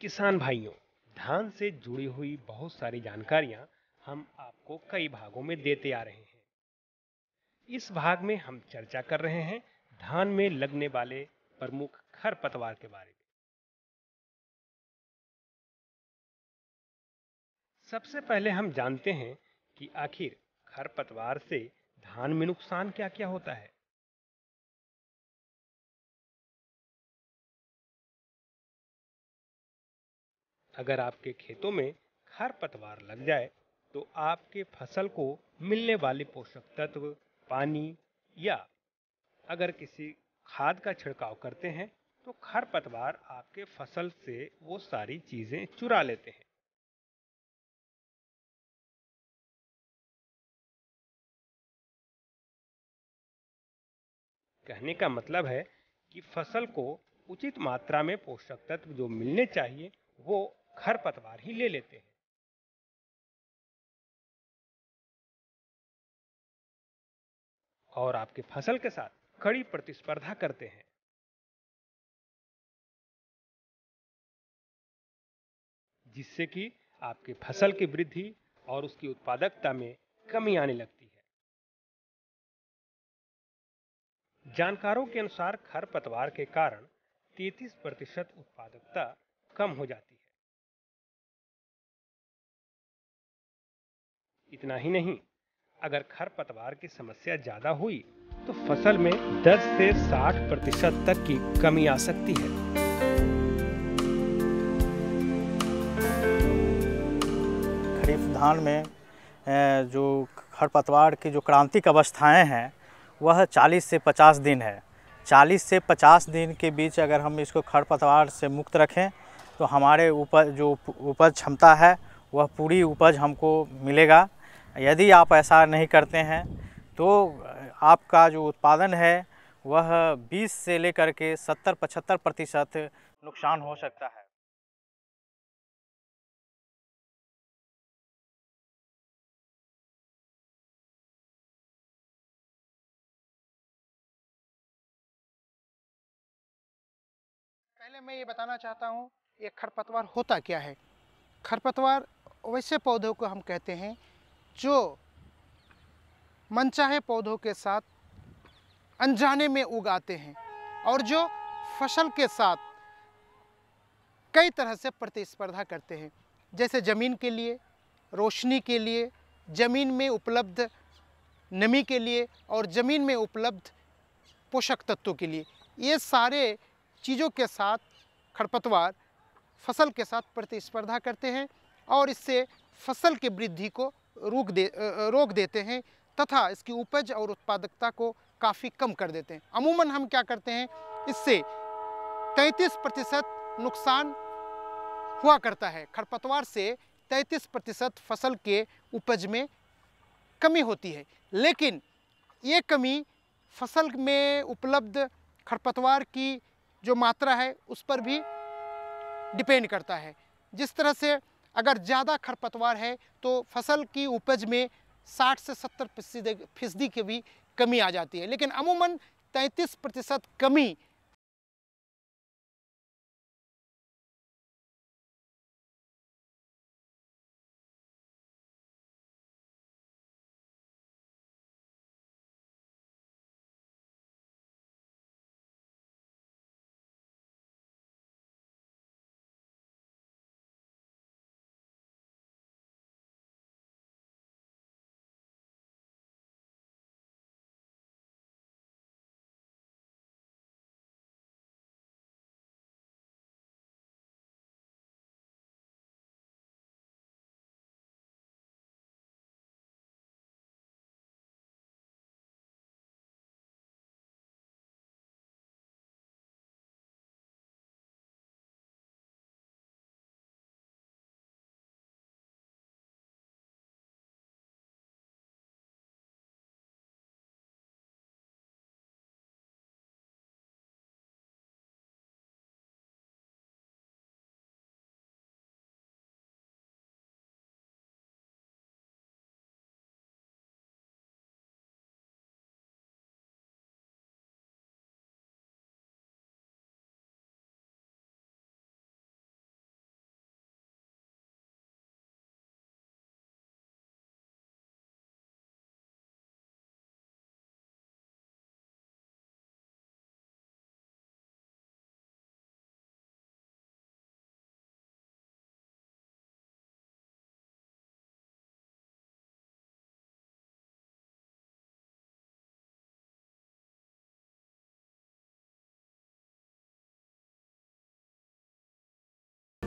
किसान भाइयों धान से जुड़ी हुई बहुत सारी जानकारियां हम आपको कई भागों में देते आ रहे हैं इस भाग में हम चर्चा कर रहे हैं धान में लगने वाले प्रमुख खरपतवार के बारे में सबसे पहले हम जानते हैं कि आखिर खरपतवार से धान में नुकसान क्या क्या होता है अगर आपके खेतों में खरपतवार लग जाए तो आपके फसल को मिलने वाले पोषक तत्व पानी या अगर किसी खाद का छिड़काव करते हैं तो खरपतवार आपके फसल से वो सारी चीज़ें चुरा लेते हैं कहने का मतलब है कि फसल को उचित मात्रा में पोषक तत्व जो मिलने चाहिए वो खरपतवार ही ले लेते हैं और आपकी फसल के साथ कड़ी प्रतिस्पर्धा करते हैं जिससे कि आपकी फसल की वृद्धि और उसकी उत्पादकता में कमी आने लगती है जानकारों के अनुसार खरपतवार के कारण 33 प्रतिशत उत्पादकता कम हो जाती है इतना ही नहीं अगर खरपतवार की समस्या ज़्यादा हुई तो फसल में 10 से 60 प्रतिशत तक की कमी आ सकती है खरीफ धान में जो खरपतवार की जो क्रांतिक अवस्थाएं हैं वह 40 से 50 दिन है 40 से 50 दिन के बीच अगर हम इसको खरपतवार से मुक्त रखें तो हमारे ऊपर जो उपज क्षमता है वह पूरी उपज हमको मिलेगा यदि आप ऐसा नहीं करते हैं तो आपका जो उत्पादन है वह 20 से लेकर के 70 पचहत्तर प्रतिशत नुकसान हो सकता है पहले मैं ये बताना चाहता हूँ ये खरपतवार होता क्या है खरपतवार वैसे पौधों को हम कहते हैं जो मनचाहे पौधों के साथ अनजाने में उगाते हैं और जो फसल के साथ कई तरह से प्रतिस्पर्धा करते हैं जैसे ज़मीन के लिए रोशनी के लिए ज़मीन में उपलब्ध नमी के लिए और ज़मीन में उपलब्ध पोषक तत्वों के लिए ये सारे चीज़ों के साथ खरपतवार फसल के साथ प्रतिस्पर्धा करते हैं और इससे फसल की वृद्धि को रोक दे रोक देते हैं तथा इसकी उपज और उत्पादकता को काफ़ी कम कर देते हैं अमूमन हम क्या करते हैं इससे 33 प्रतिशत नुकसान हुआ करता है खरपतवार से 33 प्रतिशत फसल के उपज में कमी होती है लेकिन ये कमी फसल में उपलब्ध खरपतवार की जो मात्रा है उस पर भी डिपेंड करता है जिस तरह से अगर ज़्यादा खरपतवार है तो फसल की उपज में 60 से 70 फीसदी की भी कमी आ जाती है लेकिन अमूमन 33 प्रतिशत कमी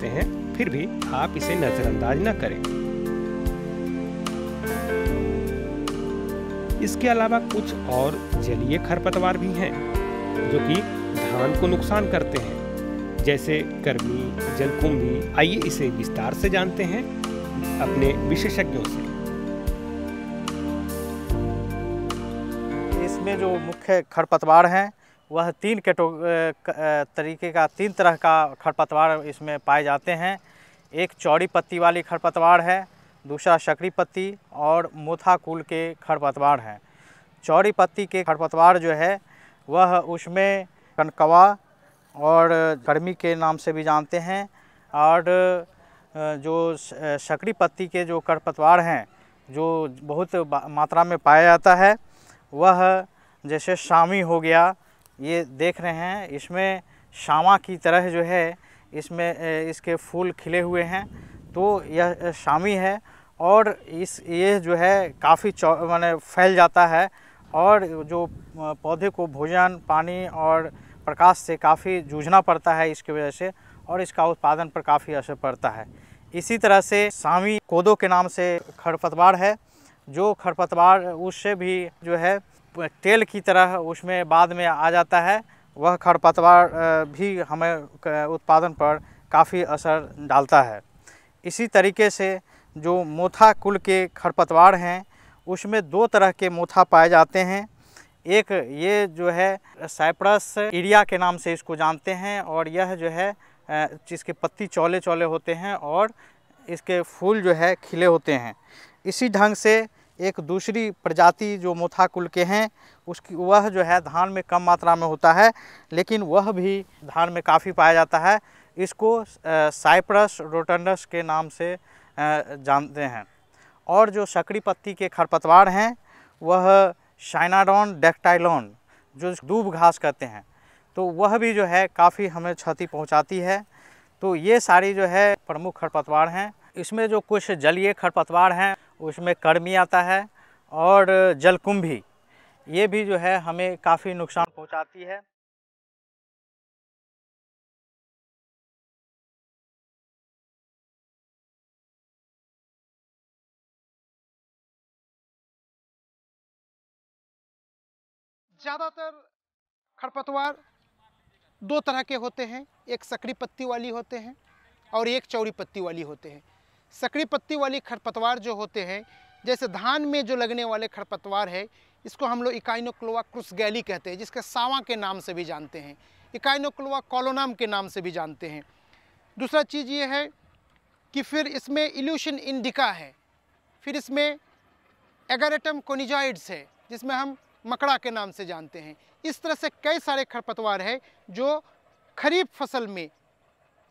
सकते हैं फिर भी आप इसे नज़रअंदाज न करें इसके अलावा कुछ और जलीय खरपतवार भी हैं जो कि धान को नुकसान करते हैं जैसे कर्मी जलकुंभी आइए इसे विस्तार से जानते हैं अपने विशेषज्ञों से इसमें जो मुख्य खरपतवार हैं वह तीन कैटो तरीके का तीन तरह का खरपतवार इसमें पाए जाते हैं एक चौड़ी पत्ती वाली खरपतवार है दूसरा शकरी पत्ती और मोथा कुल के खरपतवार हैं चौड़ी पत्ती के खरपतवार जो है वह उसमें कनकवा और गर्मी के नाम से भी जानते हैं और जो शकरी पत्ती के जो खरपतवार हैं जो बहुत मात्रा में पाया जाता है वह जैसे शामी हो गया ये देख रहे हैं इसमें शामा की तरह जो है इसमें इसके फूल खिले हुए हैं तो यह शामी है और इस ये जो है काफ़ी चौ मैंने फैल जाता है और जो पौधे को भोजन पानी और प्रकाश से काफ़ी जूझना पड़ता है इसकी वजह से और इसका उत्पादन पर काफ़ी असर पड़ता है इसी तरह से शामी कोदो के नाम से खरपतवार है जो खरपतवार उससे भी जो है तेल की तरह उसमें बाद में आ जाता है वह खरपतवार भी हमें उत्पादन पर काफ़ी असर डालता है इसी तरीके से जो मोथा कुल के खरपतवार हैं उसमें दो तरह के मोथा पाए जाते हैं एक ये जो है साइप्रस इडिया के नाम से इसको जानते हैं और यह जो है जिसके पत्ती चौले चौले होते हैं और इसके फूल जो है खिले होते हैं इसी ढंग से एक दूसरी प्रजाति जो मोथा कुल के हैं उसकी वह जो है धान में कम मात्रा में होता है लेकिन वह भी धान में काफ़ी पाया जाता है इसको साइप्रस रोटनस के नाम से जानते हैं और जो सकड़ी पत्ती के खरपतवार हैं वह शाइनाडॉन डेक्टाइलॉन जो दूब घास कहते हैं तो वह भी जो है काफ़ी हमें क्षति पहुंचाती है तो ये सारी जो है प्रमुख खरपतवार हैं इसमें जो कुछ जलीय खरपतवार हैं उसमें कर्मी आता है और जलकुंभी ये भी जो है हमें काफ़ी नुकसान पहुंचाती है ज़्यादातर खरपतवार दो तरह के होते हैं एक सकड़ी पत्ती वाली होते हैं और एक चौड़ी पत्ती वाली होते हैं सकड़ी पत्ती वाली खरपतवार जो होते हैं जैसे धान में जो लगने वाले खरपतवार है इसको हम लोग इकाइनोक्लोवा क्रुसगैली कहते हैं जिसके सावा के नाम से भी जानते हैं इकाइनोक्लोवा कॉलोनाम के नाम से भी जानते हैं दूसरा चीज़ ये है कि फिर इसमें इल्यूशन इंडिका है फिर इसमें एगरेटम कोनिजाइड्स है जिसमें हम मकड़ा के नाम से जानते हैं इस तरह से कई सारे खरपतवार है जो खरीफ फसल में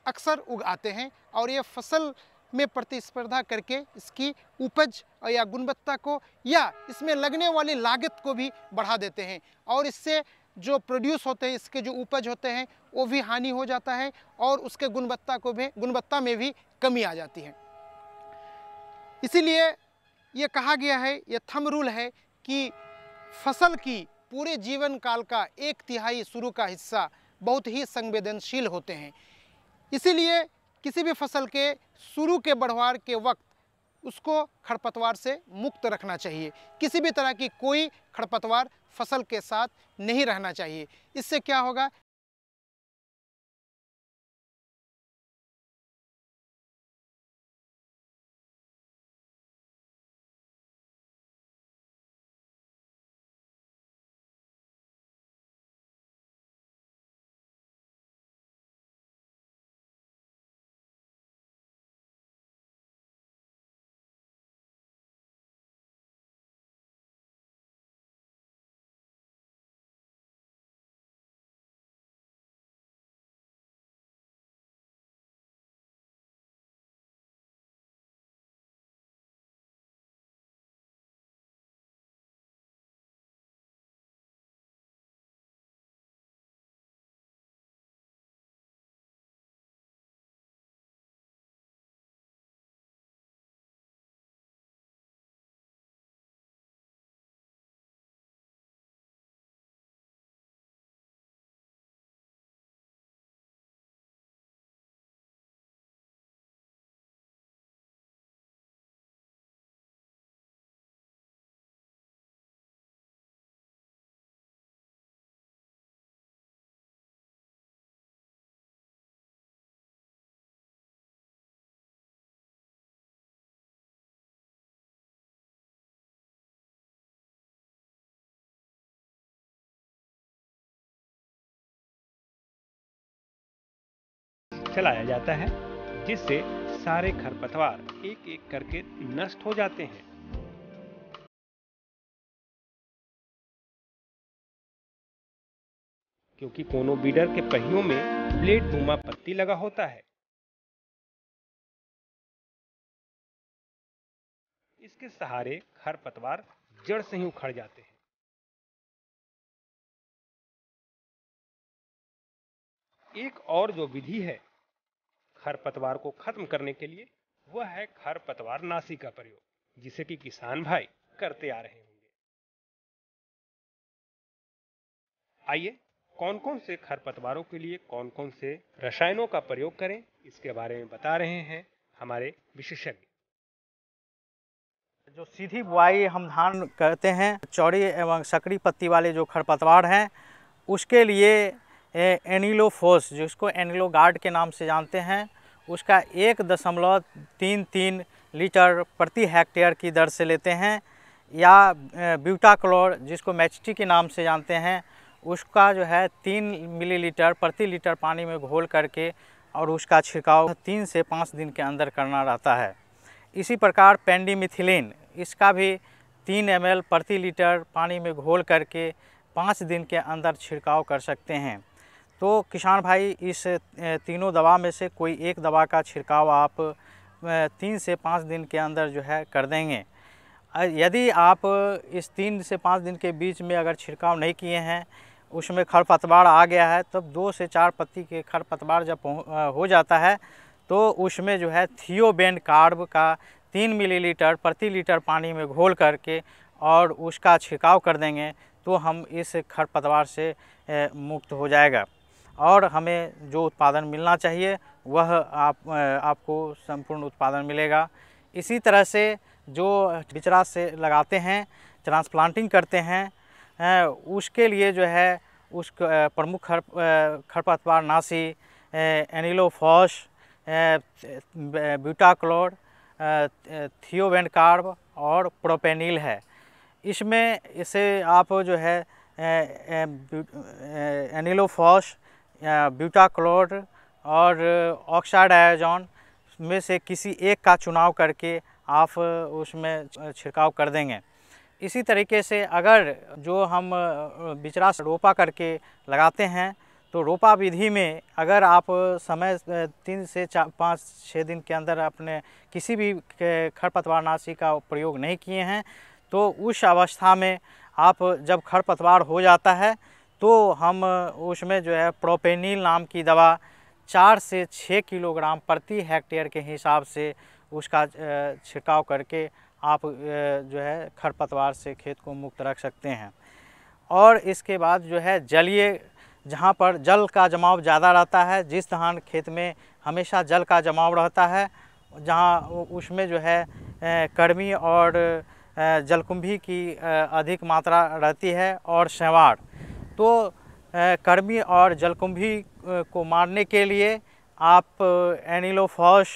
अक्सर उगाते हैं और ये फसल में प्रतिस्पर्धा करके इसकी उपज या गुणवत्ता को या इसमें लगने वाली लागत को भी बढ़ा देते हैं और इससे जो प्रोड्यूस होते हैं इसके जो उपज होते हैं वो भी हानि हो जाता है और उसके गुणवत्ता को भी गुणवत्ता में भी कमी आ जाती है इसीलिए ये कहा गया है ये थम रूल है कि फसल की पूरे जीवन काल का एक तिहाई शुरू का हिस्सा बहुत ही संवेदनशील होते हैं इसीलिए किसी भी फसल के शुरू के बढ़वार के वक्त उसको खरपतवार से मुक्त रखना चाहिए किसी भी तरह की कोई खरपतवार फसल के साथ नहीं रहना चाहिए इससे क्या होगा चलाया जाता है जिससे सारे खरपतवार एक एक करके नष्ट हो जाते हैं क्योंकि कोनो बीडर के पहियों में ब्लेड नुमा पत्ती लगा होता है इसके सहारे खरपतवार जड़ से ही उखड़ जाते हैं एक और जो विधि है खरपतवार को खत्म करने के लिए वह है खरपतवार नाशी का प्रयोग जिसे कि किसान भाई करते आ रहे होंगे आइए कौन कौन से खरपतवारों के लिए कौन कौन से रसायनों का प्रयोग करें इसके बारे में बता रहे हैं हमारे विशेषज्ञ जो सीधी बुआई हम धान करते हैं चौड़ी एवं सकड़ी पत्ती वाले जो खरपतवार हैं उसके लिए एनिलोफोस जिसको एनिलोगार्ड के नाम से जानते हैं उसका एक दशमलव तीन तीन लीटर प्रति हेक्टेयर की दर से लेते हैं या ब्यूटाक्लोर जिसको मैचटी के नाम से जानते हैं उसका जो है तीन मिलीलीटर प्रति लीटर पानी में घोल करके और उसका छिड़काव तीन से पाँच दिन के अंदर करना रहता है इसी प्रकार पेंडीमिथिलीन इसका भी तीन एम प्रति लीटर पानी में घोल करके पाँच दिन के अंदर छिड़काव कर सकते हैं तो किसान भाई इस तीनों दवा में से कोई एक दवा का छिड़काव आप तीन से पाँच दिन के अंदर जो है कर देंगे यदि आप इस तीन से पाँच दिन के बीच में अगर छिड़काव नहीं किए हैं उसमें खरपतवार आ गया है तब दो से चार पत्ती के खरपतवार जब हो जाता है तो उसमें जो है थियोबेंड कार्ब का तीन मिलीलीटर प्रति लीटर पानी में घोल करके और उसका छिड़काव कर देंगे तो हम इस खरपतवार से मुक्त हो जाएगा और हमें जो उत्पादन मिलना चाहिए वह आप आपको संपूर्ण उत्पादन मिलेगा इसी तरह से जो बिचरा से लगाते हैं ट्रांसप्लांटिंग करते हैं उसके लिए जो है उस प्रमुख खर खरपतवार नासी एनिलोफॉस ब्यूटाक्लोर थियोवेंड कार्ब और प्रोपेनिल है इसमें इसे आप जो है एनिलोफॉस ब्यूटाक्लोर और ऑक्साइड आयोजन में से किसी एक का चुनाव करके आप उसमें छिड़काव कर देंगे इसी तरीके से अगर जो हम बिचरा रोपा करके लगाते हैं तो रोपा विधि में अगर आप समय तीन से चार पाँच छः दिन के अंदर अपने किसी भी नाशी का प्रयोग नहीं किए हैं तो उस अवस्था में आप जब खरपतवार हो जाता है तो हम उसमें जो है प्रोपेनिल नाम की दवा चार से छः किलोग्राम प्रति हेक्टेयर के हिसाब से उसका छिड़काव करके आप जो है खरपतवार से खेत को मुक्त रख सकते हैं और इसके बाद जो है जलीय जहाँ पर जल का जमाव ज़्यादा रहता है जिस धान खेत में हमेशा जल का जमाव रहता है जहाँ उसमें जो है कर्मी और जलकुंभी की अधिक मात्रा रहती है और सेवाड़ तो कर्मी और जलकुंभी को मारने के लिए आप एनिलोफॉस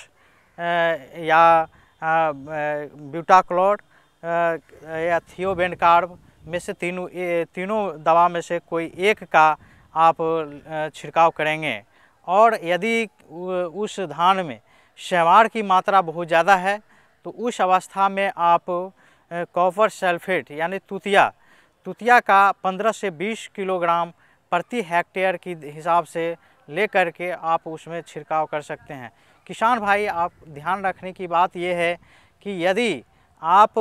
या ब्यूटाक्लोर या थियोबेंडकार्ब में से तीनों तीनों दवा में से कोई एक का आप छिड़काव करेंगे और यदि उस धान में शैवार की मात्रा बहुत ज़्यादा है तो उस अवस्था में आप कॉपर सल्फेट यानी तुतिया तुतिया का 15 से 20 किलोग्राम प्रति हेक्टेयर की हिसाब से ले करके के आप उसमें छिड़काव कर सकते हैं किसान भाई आप ध्यान रखने की बात ये है कि यदि आप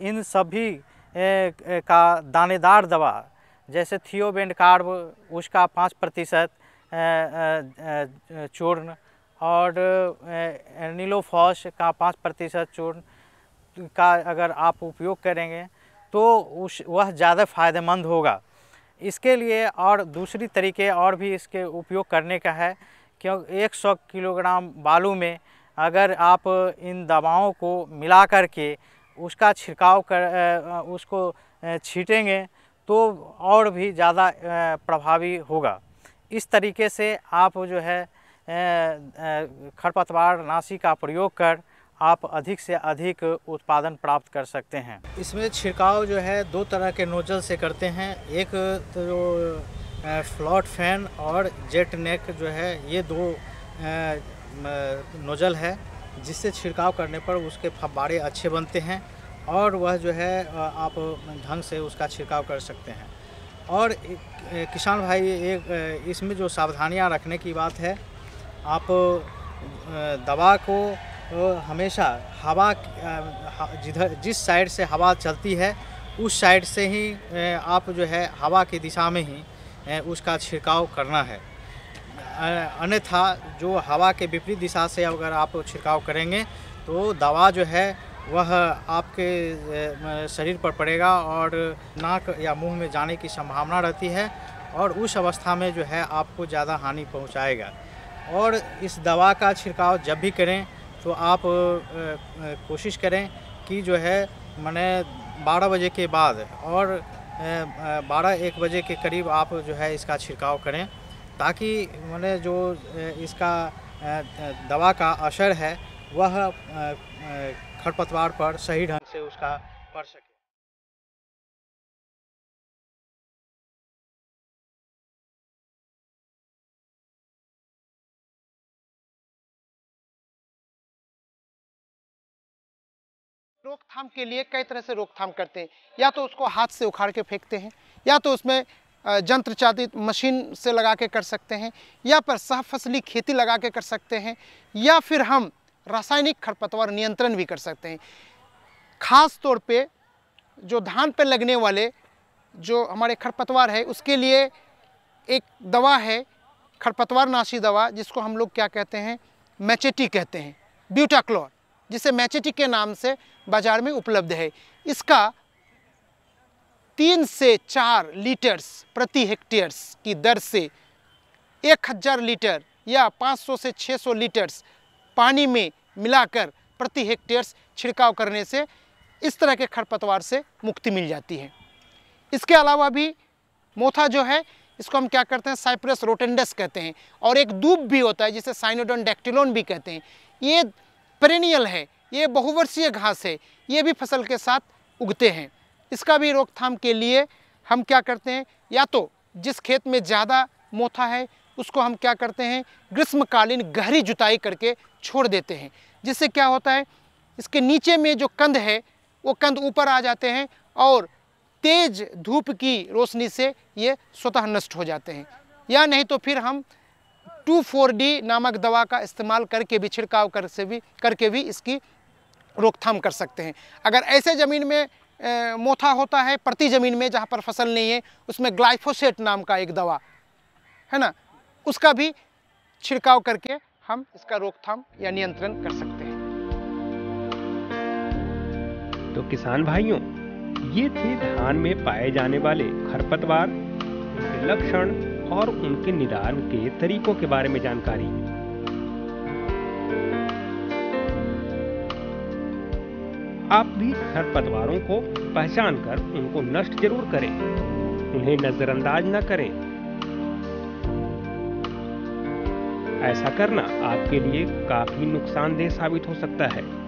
इन सभी का दानेदार दवा जैसे थियोबेंड कार्ब उसका पाँच प्रतिशत चूर्ण और नीलोफॉस का पाँच प्रतिशत चूर्ण का अगर आप उपयोग करेंगे तो उस वह ज़्यादा फ़ायदेमंद होगा इसके लिए और दूसरी तरीके और भी इसके उपयोग करने का है क्यों 100 किलोग्राम बालू में अगर आप इन दवाओं को मिला कर के उसका छिड़काव कर उसको छीटेंगे तो और भी ज़्यादा प्रभावी होगा इस तरीके से आप जो है खरपतवार नाशी का प्रयोग कर आप अधिक से अधिक उत्पादन प्राप्त कर सकते हैं इसमें छिड़काव जो है दो तरह के नोजल से करते हैं एक तो जो फ्लॉट फैन और जेट नेक जो है ये दो नोजल है जिससे छिड़काव करने पर उसके फब्बारे अच्छे बनते हैं और वह जो है आप ढंग से उसका छिड़काव कर सकते हैं और किसान भाई एक इसमें जो सावधानियां रखने की बात है आप दवा को तो हमेशा हवा जिधर जिस साइड से हवा चलती है उस साइड से ही आप जो है हवा की दिशा में ही उसका छिड़काव करना है अन्यथा जो हवा के विपरीत दिशा से अगर आप छिड़काव करेंगे तो दवा जो है वह आपके शरीर पर पड़ेगा और नाक या मुंह में जाने की संभावना रहती है और उस अवस्था में जो है आपको ज़्यादा हानि पहुंचाएगा और इस दवा का छिड़काव जब भी करें तो आप कोशिश करें कि जो है मैंने बारह बजे के बाद और बारह एक बजे के करीब आप जो है इसका छिड़काव करें ताकि मैंने जो इसका दवा का असर है वह खरपतवार पर सही ढंग से उसका पड़ सके रोकथाम के लिए कई तरह से रोकथाम करते हैं या तो उसको हाथ से उखाड़ के फेंकते हैं या तो उसमें जंत्र चादित मशीन से लगा के कर सकते हैं या पर सहफसली खेती लगा के कर सकते हैं या फिर हम रासायनिक खरपतवार नियंत्रण भी कर सकते हैं खास तौर पे जो धान पर लगने वाले जो हमारे खरपतवार है उसके लिए एक दवा है खरपतवार नाशी दवा जिसको हम लोग क्या कहते हैं मैचेटी कहते हैं ब्यूटाक्लोर जिसे मैचेटिक के नाम से बाज़ार में उपलब्ध है इसका तीन से चार लीटर्स प्रति हेक्टेयर्स की दर से एक हज़ार लीटर या 500 से 600 लीटर्स पानी में मिलाकर प्रति हेक्टेयर्स छिड़काव करने से इस तरह के खरपतवार से मुक्ति मिल जाती है इसके अलावा भी मोथा जो है इसको हम क्या करते हैं साइप्रस रोटेंडस कहते हैं और एक दूब भी होता है जिसे साइनोडन डैक्टिलोन भी कहते हैं ये परेनियल है ये बहुवर्षीय घास है ये भी फसल के साथ उगते हैं इसका भी रोकथाम के लिए हम क्या करते हैं या तो जिस खेत में ज़्यादा मोथा है उसको हम क्या करते हैं ग्रीष्मकालीन गहरी जुताई करके छोड़ देते हैं जिससे क्या होता है इसके नीचे में जो कंध है वो कंध ऊपर आ जाते हैं और तेज़ धूप की रोशनी से ये स्वतः नष्ट हो जाते हैं या नहीं तो फिर हम टू फोर डी नामक दवा का इस्तेमाल करके भी छिड़काव कर से भी करके भी इसकी रोकथाम कर सकते हैं अगर ऐसे ज़मीन में ए, मोथा होता है प्रति ज़मीन में जहाँ पर फसल नहीं है उसमें ग्लाइफोसेट नाम का एक दवा है ना उसका भी छिड़काव करके हम इसका रोकथाम या नियंत्रण कर सकते हैं तो किसान भाइयों ये थे धान में पाए जाने वाले खरपतवार लक्षण और उनके निदान के तरीकों के बारे में जानकारी आप भी खरपतवारों को पहचान कर उनको नष्ट जरूर करें उन्हें नजरअंदाज न करें ऐसा करना आपके लिए काफी नुकसानदेह साबित हो सकता है